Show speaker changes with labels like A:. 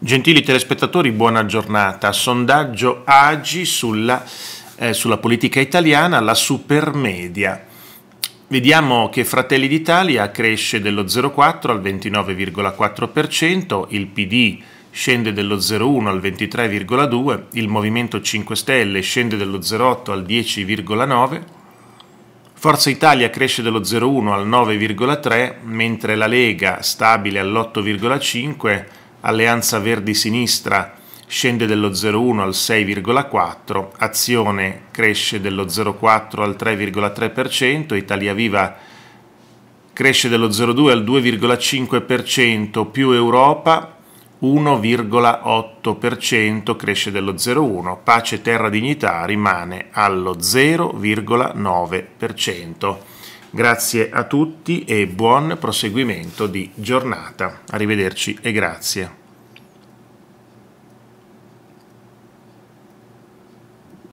A: Gentili telespettatori, buona giornata. Sondaggio Agi sulla, eh, sulla, politica italiana, la supermedia. Vediamo che Fratelli d'Italia cresce dello 0,4 al 29,4%, il PD scende dello 0,1 al 23,2%, il Movimento 5 Stelle scende dello 0,8 al 10,9%, Forza Italia cresce dello 0,1 al 9,3%, mentre la Lega stabile all'8,5%, Alleanza Verdi-Sinistra scende dello 0,1 al 6,4, Azione cresce dello 0,4 al 3,3%, Italia Viva cresce dello 0,2 al 2,5%, più Europa 1,8%, cresce dello 0,1, Pace Terra Dignità rimane allo 0,9%. Grazie a tutti e buon proseguimento di giornata. Arrivederci e grazie.